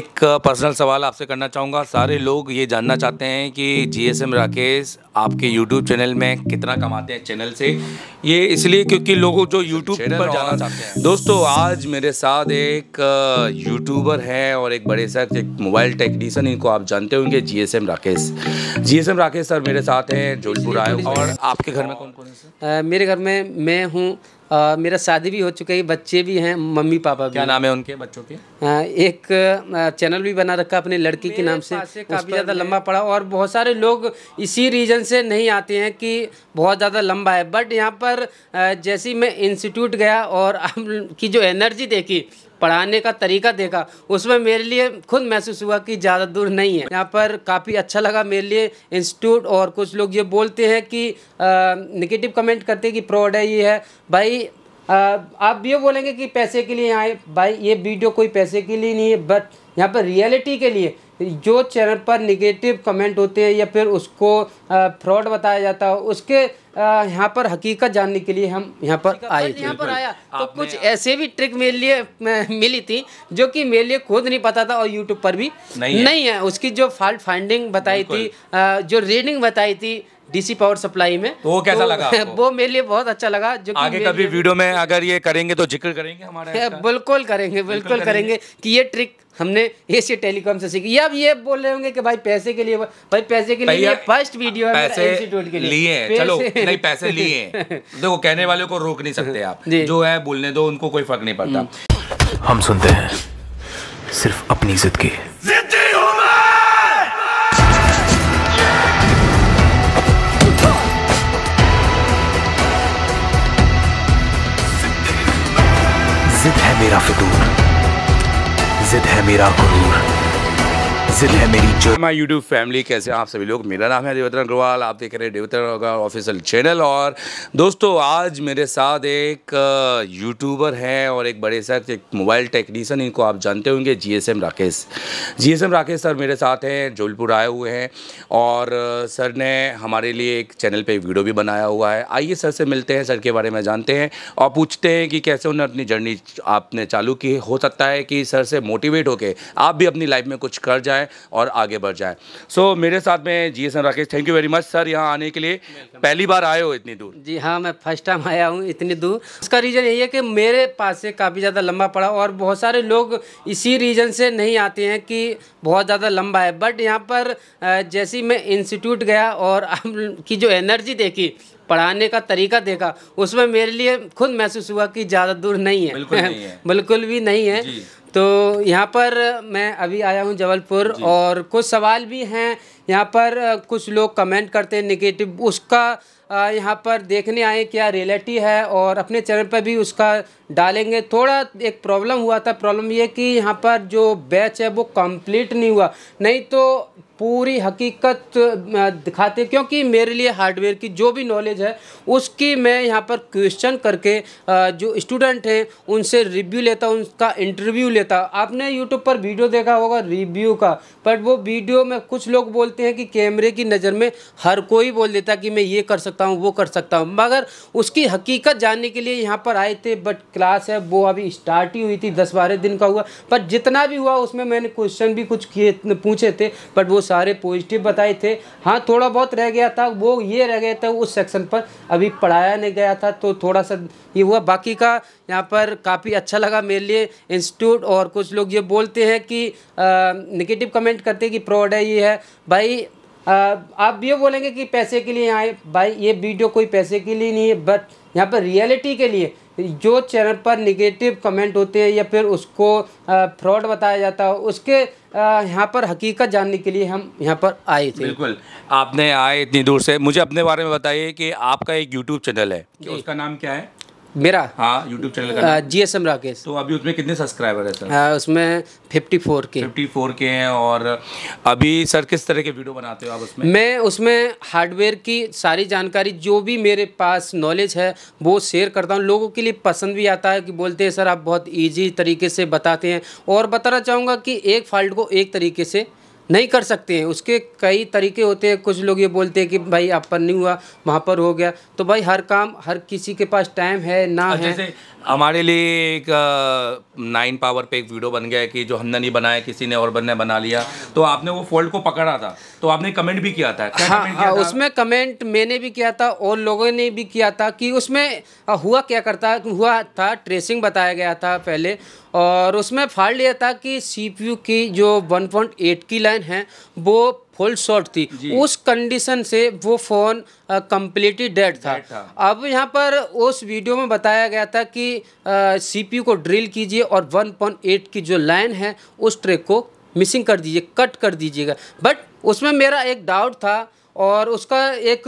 एक पर्सनल सवाल आपसे करना चाहूँगा सारे लोग ये जानना चाहते हैं कि जीएसएम राकेश आपके यूट्यूब चैनल में कितना कमाते हैं चैनल से ये इसलिए क्योंकि लोगों जो यूट्यूब पर जाना चाहते हैं दोस्तों आज मेरे साथ एक यूट्यूबर हैं और एक बड़े सख्त एक मोबाइल टेक्नीशियन इनको आप जानते होंगे GSM Rakesh GSM Rakesh sir मेरे साथ हैं जोधपुर आए और आपके घर में कौन कौन है मेरे घर में मैं हूँ आ, मेरा शादी भी हो चुका है बच्चे भी हैं मम्मी पापा भी क्या नाम है उनके बच्चों के एक चैनल भी बना रखा अपने लड़की के नाम से काफ़ी ज़्यादा लंबा पड़ा और बहुत सारे लोग इसी रीजन से नहीं आते हैं कि बहुत ज़्यादा लंबा है बट यहाँ पर जैसे ही मैं इंस्टीट्यूट गया और की जो एनर्जी देखी पढ़ाने का तरीका देखा उसमें मेरे लिए खुद महसूस हुआ कि ज़्यादा दूर नहीं है यहाँ पर काफ़ी अच्छा लगा मेरे लिए इंस्टीट्यूट और कुछ लोग ये बोलते हैं कि निगेटिव कमेंट करते हैं कि प्रोड है ये है भाई आ, आप ये बोलेंगे कि पैसे के लिए आए भाई ये वीडियो कोई पैसे के लिए नहीं है बट यहाँ पर रियलिटी के लिए जो चैनल पर निगेटिव कमेंट होते हैं या फिर उसको फ्रॉड बताया जाता है उसके यहाँ पर हकीकत जानने के लिए हम यहाँ पर आए थे यहाँ पर आया तो कुछ ऐसे भी ट्रिक मेरे लिए मिली थी जो कि मेरे लिए खुद नहीं पता था और यूट्यूब पर भी नहीं है, नहीं है। उसकी जो फॉल्ट फाइंडिंग बताई थी जो रीडिंग बताई थी डीसी पावर सप्लाई में तो वो कैसा तो, लगा आपको? वो मेरे लिए बहुत अच्छा लगा जो आगे कभी वीडियो में अगर ये करेंगे तो जिक्र करेंगे हमारे बिल्कुल करेंगे बिल्कुल करेंगे कि ये ट्रिक हमने एशिया टेलीकॉम से सीखी अब ये बोल रहे होंगे कि भाई पैसे के लिए भाई पैसे के लिए फर्स्ट वीडियो है पैसे के लिए लिए चलो नहीं पैसे लिए देखो कहने वाले को रोक नहीं सकते आप जो है बोलने दो उनको कोई फर्क नहीं पड़ता हम्म। हम सुनते हैं सिर्फ अपनी जिद की मेरा फितूर जिद है मेरा गुरूर जिद है मेरी जो यूट्यूब फैमिली कैसे आप सभी लोग मेरा नाम है देवतरण अग्रवाल आप देख रहे हैं देवतरण अग्रवाल ऑफिशियल चैनल और दोस्तों आज मेरे साथ एक यूट्यूबर हैं और एक बड़े सर एक मोबाइल टेक्नीशियन इनको आप जानते होंगे GSM Rakesh GSM Rakesh sir मेरे साथ हैं जबलपुर आए हुए हैं और सर ने हमारे लिए एक चैनल पर वीडियो भी बनाया हुआ है आइए सर से मिलते हैं सर के बारे में जानते हैं और पूछते हैं कि कैसे उन्हें अपनी जर्नी आपने चालू की हो सकता है कि सर से मोटिवेट होकर आप भी अपनी लाइफ में कुछ कर जाए जाएँ और आगे बढ़ जाएँ सो so, मेरे साथ में G S Rakesh thank you very much sir यहाँ आने के लिए पहली बार आए हो इतनी दूर जी हाँ मैं फर्स्ट टाइम आया हूँ इतनी दूर उसका रीज़न यही है कि मेरे पास से काफ़ी ज़्यादा लंबा पड़ा और बहुत सारे लोग इसी रीज़न से नहीं आते हैं कि बहुत ज़्यादा लंबा है बट यहाँ पर जैसे ही मैं इंस्टीट्यूट गया और की जो एनर्जी देखी पढ़ाने का तरीका देखा उसमें मेरे लिए खुद महसूस हुआ कि ज़्यादा दूर नहीं है बिल्कुल, नहीं है। बिल्कुल भी नहीं है तो यहाँ पर मैं अभी आया हूँ जबलपुर और कुछ सवाल भी हैं यहाँ पर कुछ लोग कमेंट करते हैं निगेटिव उसका यहाँ पर देखने आए क्या रियलिटी है और अपने चैनल पर भी उसका डालेंगे थोड़ा एक प्रॉब्लम हुआ था प्रॉब्लम ये कि यहाँ पर जो बैच है वो कंप्लीट नहीं हुआ नहीं तो पूरी हकीकत दिखाते क्योंकि मेरे लिए हार्डवेयर की जो भी नॉलेज है उसकी मैं यहाँ पर क्वेश्चन करके जो स्टूडेंट हैं उनसे रिव्यू लेता उनका इंटरव्यू लेता आपने यूट्यूब पर वीडियो देखा होगा रिव्यू का बट वो वीडियो में कुछ लोग बोलते हैं कि कैमरे की नज़र में हर कोई बोल देता कि मैं ये कर सकता सकता हूँ वो कर सकता हूँ मगर उसकी हकीकत जानने के लिए यहाँ पर आए थे बट क्लास है वो अभी स्टार्ट ही हुई थी दस बारह दिन का हुआ पर जितना भी हुआ उसमें मैंने क्वेश्चन भी कुछ किए पूछे थे बट वो सारे पॉजिटिव बताए थे हाँ थोड़ा बहुत रह गया था वो ये रह गया था उस सेक्शन पर अभी पढ़ाया नहीं गया था तो थोड़ा सा ये हुआ बाकी का यहाँ पर काफ़ी अच्छा लगा मेरे लिए इंस्टीट्यूट और कुछ लोग ये बोलते हैं कि निगेटिव कमेंट करते हैं कि प्रोड है ये है भाई आप ये बोलेंगे कि पैसे के लिए आए भाई ये वीडियो कोई पैसे के लिए नहीं है बट यहाँ पर रियलिटी के लिए जो चैनल पर निगेटिव कमेंट होते हैं या फिर उसको फ्रॉड बताया जाता है उसके यहाँ पर हकीकत जानने के लिए हम यहाँ पर आए थे बिल्कुल आपने आए इतनी दूर से मुझे अपने बारे में बताइए कि आपका एक यूट्यूब चैनल है उसका नाम क्या है मेरा हाँ यूट्यूब चैनल का जी एस एम राकेश तो अभी उसमें कितने सब्सक्राइबर है सर आ, उसमें फिफ्टी फोर के फिफ्टी फोर के हैं और अभी सर किस तरह के वीडियो बनाते हो आप उसमें मैं उसमें हार्डवेयर की सारी जानकारी जो भी मेरे पास नॉलेज है वो शेयर करता हूँ लोगों के लिए पसंद भी आता है कि बोलते हैं सर आप बहुत ईजी तरीके से बताते हैं और बताना चाहूँगा कि एक फाल्ट को एक तरीके से नहीं कर सकते हैं उसके कई तरीके होते हैं कुछ लोग ये बोलते हैं कि भाई आप पर नहीं हुआ वहाँ पर हो गया तो भाई हर काम हर किसी के पास टाइम है ना है हमारे लिए एक नाइन पावर पे एक वीडियो बन गया है कि जो हमने नहीं बनाया किसी ने और बनने बना लिया तो आपने वो फोल्ड को पकड़ा था तो आपने कमेंट भी किया था क्या हाँ, कमेंट हाँ, किया हाँ, था? उसमें कमेंट मैंने भी किया था और लोगों ने भी किया था कि उसमें हुआ क्या करता हुआ था ट्रेसिंग बताया गया था पहले और उसमें फॉल्ट यह था कि सी की जो वन की लाइन है वो फुल शॉर्ट थी उस कंडीशन से वो फ़ोन कम्प्लीटली डेड था।, था अब यहाँ पर उस वीडियो में बताया गया था कि सीपीयू को ड्रिल कीजिए और 1.8 की जो लाइन है उस ट्रैक को मिसिंग कर दीजिए कट कर दीजिएगा बट उसमें मेरा एक डाउट था और उसका एक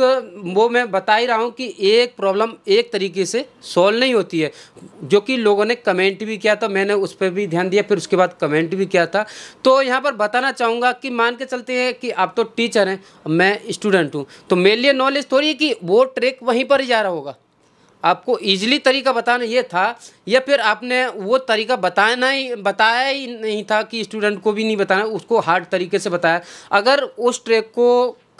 वो मैं बता ही रहा हूँ कि एक प्रॉब्लम एक तरीके से सॉल्व नहीं होती है जो कि लोगों ने कमेंट भी किया था मैंने उस पर भी ध्यान दिया फिर उसके बाद कमेंट भी किया था तो यहाँ पर बताना चाहूँगा कि मान के चलते हैं कि आप तो टीचर हैं मैं स्टूडेंट हूँ तो मेरे लिए नॉलेज थोड़ी है कि वो ट्रैक वहीं पर ही जा रहा होगा आपको ईजिली तरीका बताना ये था या फिर आपने वो तरीका बताना ही बताया ही नहीं था कि स्टूडेंट को भी नहीं बताना उसको हार्ड तरीके से बताया अगर उस ट्रैक को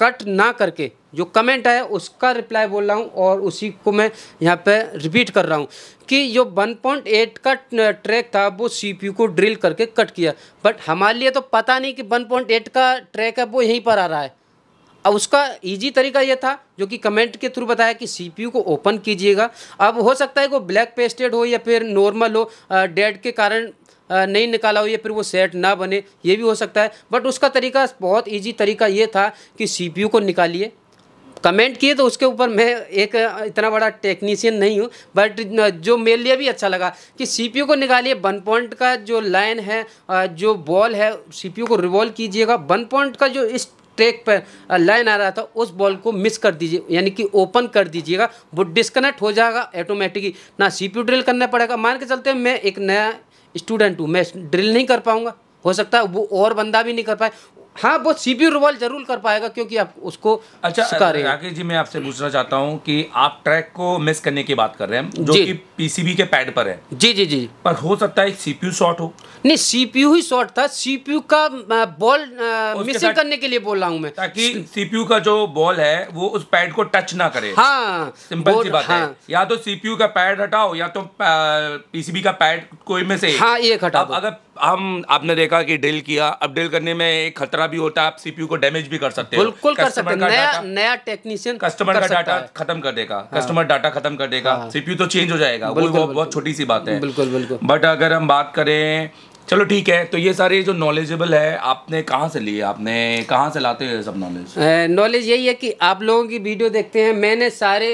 कट ना करके जो कमेंट आया उसका रिप्लाई बोल रहा हूँ और उसी को मैं यहाँ पे रिपीट कर रहा हूँ कि जो 1.8 का ट्रैक था वो सीपीयू को ड्रिल करके कट किया बट हमारे लिए तो पता नहीं कि 1.8 का ट्रैक है वो यहीं पर आ रहा है अब उसका इजी तरीका यह था जो कि कमेंट के थ्रू बताया कि सीपीयू को ओपन कीजिएगा अब हो सकता है वो ब्लैक पेस्टेड हो या फिर नॉर्मल हो डेड के कारण नहीं निकाला हो या फिर वो सेट ना बने ये भी हो सकता है बट उसका तरीका बहुत ईजी तरीका ये था कि सी को निकालिए कमेंट किए तो उसके ऊपर मैं एक इतना बड़ा टेक्नीशियन नहीं हूँ बट जो मेरे लिए भी अच्छा लगा कि सीपीयू को निकालिए वन पॉइंट का जो लाइन है जो बॉल है सीपीयू को रिवॉल्व कीजिएगा वन पॉइंट का जो इस ट्रैक पर लाइन आ रहा था उस बॉल को मिस कर दीजिए यानी कि ओपन कर दीजिएगा वो डिस्कनेक्ट हो जाएगा ऑटोमेटिकली ना सीपीयू ड्रिल करना पड़ेगा मान के चलते मैं एक नया स्टूडेंट हूँ मैं ड्रिल नहीं कर पाऊंगा हो सकता है वो और बंदा भी नहीं कर पाए हाँ वो सीपी रिवॉल्व जरूर कर पाएगा क्योंकि आप उसको अच्छा राकेश जी मैं आपसे पूछना चाहता हूँ कि आप ट्रैक को मिस करने की बात कर रहे हैं जो कि पीसीबी के पैड पर है जी जी जी पर हो सकता है सीपीयू शॉर्ट हो नहीं सीपीयू ही शॉर्ट था सीपीयू का बॉल मिसिंग करने के लिए बोल रहा हूँ मैं ताकि सीपीयू का जो बॉल है वो उस पैड को टच ना करे हाँ सिंपल सी बात है हाँ। या तो सीपीयू का पैड हटाओ या तो पीसीबी का पैड कोई में से हाँ ये हटाओ अगर हम आपने देखा कि ड्रिल किया अब ड्रिल करने में एक खतरा खतरा भी होता है आप सीपीयू को डैमेज भी कर सकते हैं बिल्कुल कर सकते हैं नया नया टेक्नीशियन कस्टमर का डाटा खत्म कर देगा कस्टमर हाँ। डाटा खत्म कर देगा सीपीयू हाँ। तो चेंज हो जाएगा वो बहुत छोटी सी बात है बिल्कुल बिल्कुल बट अगर हम बात करें चलो ठीक है तो ये सारे जो नॉलेजेबल है आपने कहाँ से लिए आपने कहाँ से लाते हैं सब नॉलेज नॉलेज यही है कि आप लोगों की वीडियो देखते हैं मैंने सारे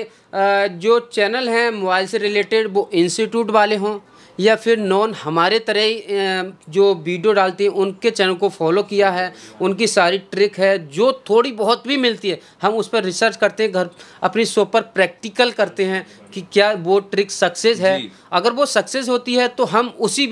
जो चैनल हैं मोबाइल से रिलेटेड वो इंस्टीट्यूट वाले हों या फिर नॉन हमारे तरह जो वीडियो डालती हैं उनके चैनल को फॉलो किया है उनकी सारी ट्रिक है जो थोड़ी बहुत भी मिलती है हम उस पर रिसर्च करते हैं घर अपनी शो पर प्रैक्टिकल करते हैं कि क्या वो ट्रिक सक्सेस है अगर वो सक्सेस होती है तो हम उसी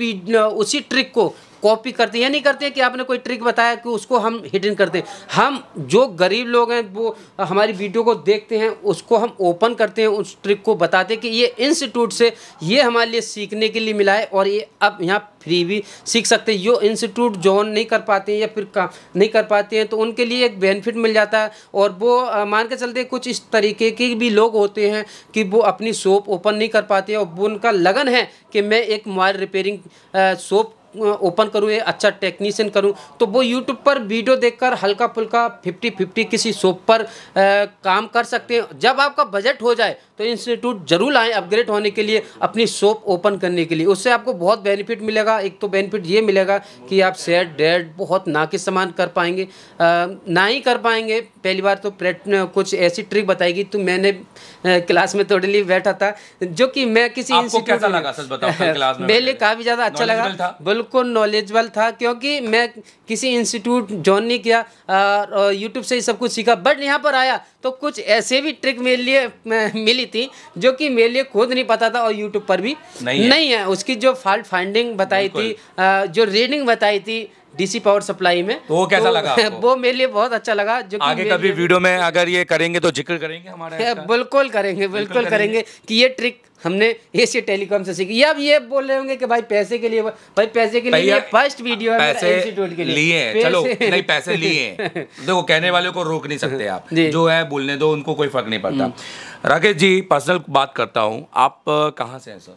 उसी ट्रिक को कॉपी करते हैं या नहीं करते हैं कि आपने कोई ट्रिक बताया कि उसको हम हिडन करते हैं हम जो गरीब लोग हैं वो हमारी वीडियो को देखते हैं उसको हम ओपन करते हैं उस ट्रिक को बताते हैं कि ये इंस्टीट्यूट से ये हमारे लिए सीखने के लिए मिला है और ये अब यहाँ फ्री भी सीख सकते हैं जो इंस्टीट्यूट ज्वाइन नहीं कर पाते हैं या फिर काम नहीं कर पाते हैं तो उनके लिए एक बेनिफिट मिल जाता है और वो मान के चलते कुछ इस तरीके के भी लोग होते हैं कि वो अपनी शॉप ओपन नहीं कर पाते और उनका लगन है कि मैं एक मोबाइल रिपेयरिंग शॉप ओपन करूँ या अच्छा टेक्नीशियन करूँ तो वो यूट्यूब पर वीडियो देखकर हल्का फुल्का फिफ्टी फिफ्टी किसी शॉप पर आ, काम कर सकते हैं जब आपका बजट हो जाए तो इंस्टीट्यूट जरूर आएँ अपग्रेड होने के लिए अपनी शॉप ओपन करने के लिए उससे आपको बहुत बेनिफिट मिलेगा एक तो बेनिफिट ये मिलेगा कि आप शेयर डेड बहुत ना के समान कर पाएंगे आ, ना ही कर पाएंगे पहली बार तो प्रेट कुछ ऐसी ट्रिक बताएगी तो मैंने क्लास में थोड़े लिए बैठा था जो कि मैं किसी इंस्टीट्यूट लगा मेरे लिए काफ़ी ज़्यादा अच्छा लगा बिल्कुल नॉलेजबल था क्योंकि मैं किसी इंस्टीट्यूट ज्वाइन नहीं किया यूट्यूब से ही सब कुछ सीखा बट यहाँ पर आया तो कुछ ऐसे भी ट्रिक मेरे लिए मिली थी जो कि मेरे लिए खुद नहीं पता था और यूट्यूब पर भी नहीं है, नहीं है। उसकी जो फॉल्ट फाइंडिंग बताई थी जो रीडिंग बताई थी डीसी पावर सप्लाई में तो वो कैसा तो, लगा आपको? वो मेरे लिए बहुत अच्छा लगा जो आगे कभी वीडियो में अगर ये करेंगे तो जिक्र करेंगे हमारे बिल्कुल करेंगे बिल्कुल करेंगे कि ये ट्रिक हमने एशिया टेलीकॉम से सीखी अब ये बोल रहे होंगे कि भाई पैसे के लिए भाई पैसे के लिए फर्स्ट वीडियो है पैसे के लिए लिए चलो नहीं पैसे लिए देखो कहने वाले को रोक नहीं सकते आप जो है बोलने दो उनको कोई फर्क नहीं पड़ता हम्म। राकेश जी पर्सनल बात करता हूँ आप कहाँ से हैं सर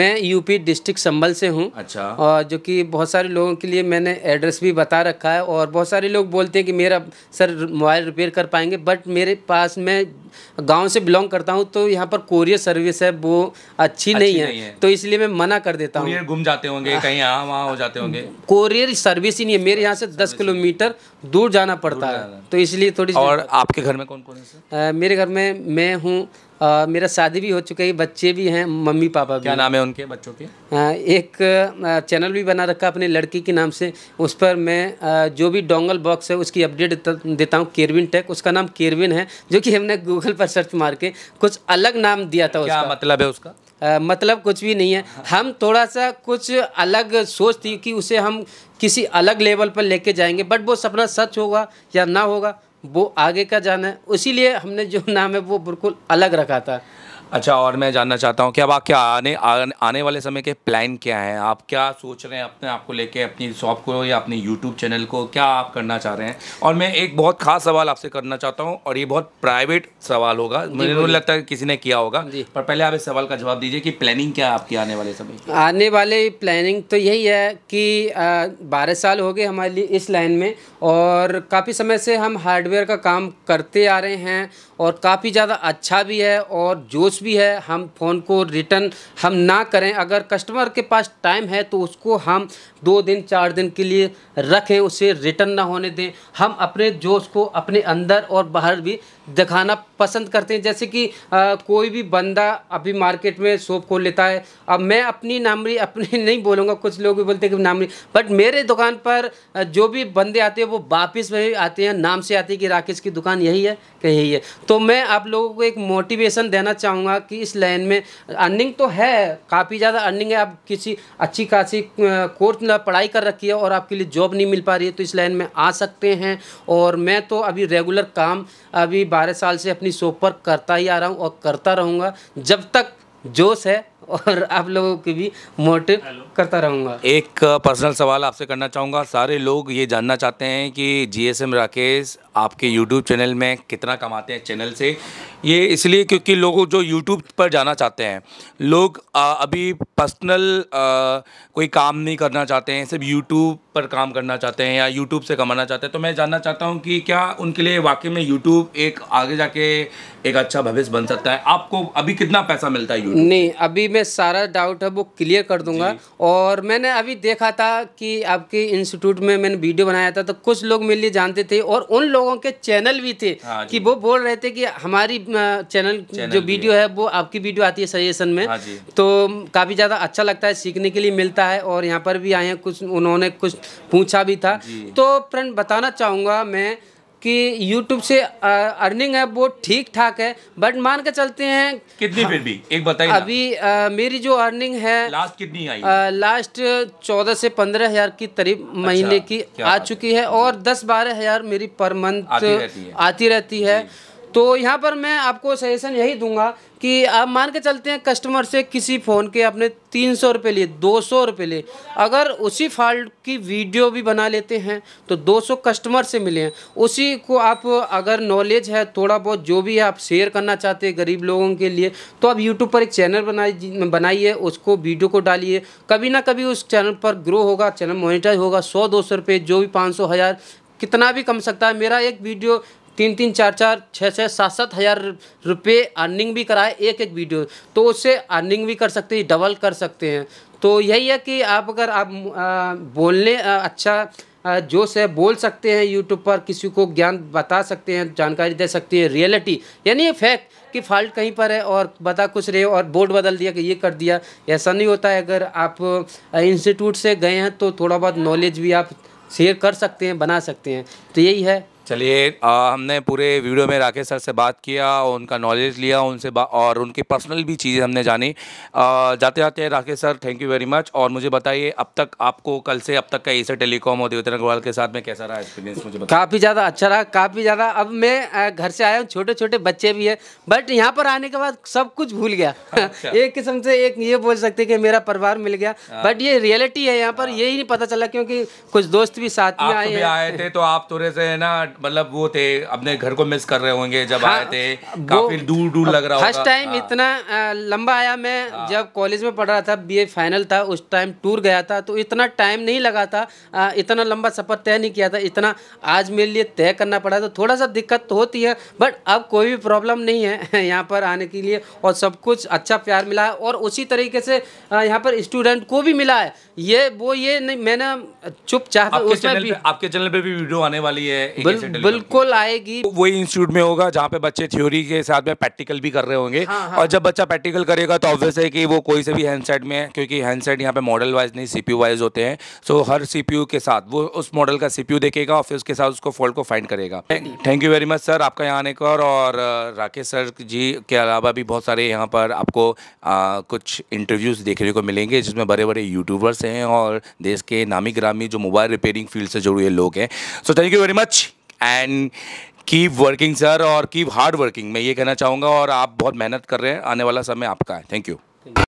मैं यूपी डिस्ट्रिक्ट संभल से हूँ अच्छा और जो कि बहुत सारे लोगों के लिए मैंने एड्रेस भी बता रखा है और बहुत सारे लोग बोलते हैं कि मेरा सर मोबाइल रिपेयर कर पाएंगे बट मेरे पास मैं गांव से बिलोंग करता हूँ तो यहाँ पर कोरियर सर्विस है वो अच्छी, अच्छी नहीं, है।, नहीं है तो इसलिए मैं मना कर देता हूँ घूम जाते होंगे कहीं यहाँ वहाँ हो जाते होंगे कोरियर सर्विस ही नहीं है मेरे यहाँ से दस किलोमीटर दूर जाना पड़ता है तो इसलिए थोड़ी और आपके घर में कौन कौन है मेरे घर में मैं हूँ आ, मेरा शादी भी हो चुका है बच्चे भी हैं मम्मी पापा भी क्या नाम है उनके बच्चों के एक चैनल भी बना रखा अपने लड़की के नाम से उस पर मैं जो भी डोंगल बॉक्स है उसकी अपडेट देता हूँ केरविन टेक उसका नाम केरविन है जो कि हमने गूगल पर सर्च मार के कुछ अलग नाम दिया था क्या उसका मतलब है उसका आ, मतलब कुछ भी नहीं है हाँ। हम थोड़ा सा कुछ अलग सोच थी कि उसे हम किसी अलग लेवल पर लेके जाएंगे बट वो सपना सच होगा या ना होगा वो आगे का जाना है उसी हमने जो नाम है वो बिल्कुल अलग रखा था अच्छा और मैं जानना चाहता हूँ कि अब आपके आने आने वाले समय के प्लान क्या हैं आप क्या सोच रहे हैं अपने आप को लेके अपनी शॉप को या अपने यूट्यूब चैनल को क्या आप करना चाह रहे हैं और मैं एक बहुत खास सवाल आपसे करना चाहता हूँ और ये बहुत प्राइवेट सवाल होगा मुझे नहीं लगता है किसी ने किया होगा पर पहले आप इस सवाल का जवाब दीजिए कि प्लानिंग क्या है आपकी आने वाले समय आने वाले प्लानिंग तो यही है कि बारह साल हो गए हमारे लिए इस लाइन में और काफ़ी समय से हम हार्डवेयर का काम करते आ रहे हैं और काफ़ी ज़्यादा अच्छा भी है और जोश भी है हम फ़ोन को रिटर्न हम ना करें अगर कस्टमर के पास टाइम है तो उसको हम दो दिन चार दिन के लिए रखें उसे रिटर्न ना होने दें हम अपने जोश को अपने अंदर और बाहर भी दिखाना पसंद करते हैं जैसे कि आ, कोई भी बंदा अभी मार्केट में शॉप खोल लेता है अब मैं अपनी नामरी अपनी नहीं बोलूँगा कुछ लोग भी बोलते हैं कि नामरी बट मेरे दुकान पर जो भी बंदे आते हैं वो वापस वही आते हैं नाम से आते हैं कि राकेश की दुकान यही है कि यही है तो मैं आप लोगों को एक मोटिवेशन देना चाहूँगा कि इस लाइन में अर्निंग तो है काफ़ी ज़्यादा अर्निंग है आप किसी अच्छी खासी कोर्स पढ़ाई कर रखी है और आपके लिए जॉब नहीं मिल पा रही है तो इस लाइन में आ सकते हैं और मैं तो अभी रेगुलर काम अभी बारह साल से अपनी शो पर करता ही आ रहा हूँ और करता रहूँगा जब तक जोश है और आप लोगों की भी मोटिव करता रहूँगा एक पर्सनल सवाल आपसे करना चाहूँगा सारे लोग ये जानना चाहते हैं कि जीएसएम राकेश आपके यूट्यूब चैनल में कितना कमाते हैं चैनल से ये इसलिए क्योंकि लोग जो यूट्यूब पर जाना चाहते हैं लोग अभी पर्सनल कोई काम नहीं करना चाहते हैं सिर्फ यूट्यूब पर काम करना चाहते हैं या यूट्यूब से कमाना चाहते हैं तो मैं जानना चाहता हूँ कि क्या उनके लिए वाकई में यूट्यूब एक आगे जाके एक अच्छा भविष्य बन सकता है आपको अभी कितना पैसा मिलता है यूट्यूब नहीं अभी मैं सारा डाउट है वो क्लियर कर दूंगा और मैंने अभी देखा था कि आपके इंस्टीट्यूट में मैंने वीडियो बनाया था तो कुछ लोग मेरे लिए जानते थे और उन लोग लोगों के चैनल भी थे हाँ कि वो बोल रहे थे कि हमारी चैनल, जो वीडियो है।, है वो आपकी वीडियो आती है सजेशन में हाँ तो काफ़ी ज़्यादा अच्छा लगता है सीखने के लिए मिलता है और यहाँ पर भी आए हैं कुछ उन्होंने कुछ पूछा भी था तो फ्रेंड बताना चाहूँगा मैं कि यूट्यूब से अर्निंग है वो ठीक ठाक है बट मान के चलते हैं कितनी फिर भी एक बताइए अभी आ, मेरी जो अर्निंग है लास्ट कितनी आई लास्ट चौदह से पंद्रह हजार की करीब अच्छा, महीने की आ चुकी है और दस बारह हजार मेरी पर मंथ आती रहती है तो यहाँ पर मैं आपको सजेशन यही दूंगा कि आप मान के चलते हैं कस्टमर से किसी फ़ोन के अपने तीन सौ रुपये लिए दो सौ रुपये लिए अगर उसी फॉल्ट की वीडियो भी बना लेते हैं तो दो सौ कस्टमर से मिले हैं उसी को आप अगर नॉलेज है थोड़ा बहुत जो भी है आप शेयर करना चाहते हैं गरीब लोगों के लिए तो आप यूट्यूब पर एक चैनल बनाए बनाइए उसको वीडियो को डालिए कभी ना कभी उस चैनल पर ग्रो होगा चैनल मोनिटाइज होगा सौ दो सौ रुपये जो भी पाँच सौ हज़ार कितना भी कम सकता है मेरा एक वीडियो तीन तीन चार चार छः छः सात सात हज़ार रुपये अर्निंग भी कराए एक एक वीडियो तो उससे अर्निंग भी कर सकते हैं डबल कर सकते हैं तो यही है कि आप अगर आप आ, बोलने आ, अच्छा जोश है बोल सकते हैं यूट्यूब पर किसी को ज्ञान बता सकते हैं जानकारी दे सकते हैं रियलिटी यानी फैक्ट कि फॉल्ट कहीं पर है और बता कुछ रहे और बोर्ड बदल दिया कि ये कर दिया ऐसा नहीं होता है अगर आप इंस्टीट्यूट से गए हैं तो थोड़ा बहुत नॉलेज भी आप शेयर कर सकते हैं बना सकते हैं तो यही है चलिए हमने पूरे वीडियो में राकेश सर से बात किया और उनका नॉलेज लिया उनसे और उनकी पर्सनल भी चीज़ें हमने जानी आ, जाते जाते Rakesh sir thank you very much और मुझे बताइए अब तक आपको कल से अब तक का ऐसे टेलीकॉम और देवेंद्र अग्रवाल के साथ में कैसा रहा एक्सपीरियंस मुझे काफ़ी ज़्यादा अच्छा रहा काफ़ी ज़्यादा अब मैं घर से आया हूँ छोटे छोटे बच्चे भी हैं बट यहाँ पर आने के बाद सब कुछ भूल गया अच्छा। एक किस्म से एक ये बोल सकते कि मेरा परिवार मिल गया बट हाँ। ये रियलिटी है यहाँ पर हाँ। यही नहीं पता चला क्योंकि कुछ दोस्त भी साथ में तो आए आए थे तो आप थोड़े से ना मतलब वो थे अपने घर को मिस कर रहे होंगे जब हाँ, आए थे काफी दूर दूर लग रहा फर्स्ट टाइम हाँ। इतना लंबा आया मैं हाँ। जब कॉलेज में पढ़ रहा था बीए फाइनल था उस टाइम टूर गया था तो इतना टाइम नहीं लगा था इतना लंबा सफ़र तय नहीं किया था इतना आज मेरे लिए तय करना पड़ा तो थोड़ा सा दिक्कत तो होती है बट अब कोई भी प्रॉब्लम नहीं है यहाँ पर आने के लिए और सब कुछ अच्छा प्यार मिला है और उसी तरीके से यहाँ पर स्टूडेंट को भी मिला है ये वो ये नहीं मैंने चुपचाप उसमें आपके चैनल पे भी वीडियो आने वाली है बिल्कुल आएगी तो वही इंस्टीट्यूट में होगा जहाँ पे बच्चे थ्योरी के साथ में प्रैक्टिकल भी कर रहे होंगे हाँ, हाँ। और जब बच्चा प्रैक्टिकल करेगा तो ऑब्वियस है कि वो कोई से भी हैंडसेट में क्योंकि हैंडसेट यहाँ पे मॉडल वाइज नहीं सीपीयू वाइज होते हैं सो हर सीपीयू के साथ वो उस मॉडल का सीपीयू देखेगा और फिर उसके साथ उसको फॉल्ट को फाइंड करेगा thank you very much sir आपका यहाँ आने का और राकेश सर जी के अलावा भी बहुत सारे यहाँ पर आपको आ, कुछ इंटरव्यूज़ देखने को मिलेंगे जिसमें बड़े बड़े यूट्यूबर्स हैं और देश के नामी ग्रामी जो मोबाइल रिपेयरिंग फील्ड से जुड़े हुए लोग हैं so thank you very much and keep working sir और कीप हार्ड वर्किंग मैं ये कहना चाहूँगा और आप बहुत मेहनत कर रहे हैं आने वाला समय आपका है थैंक यू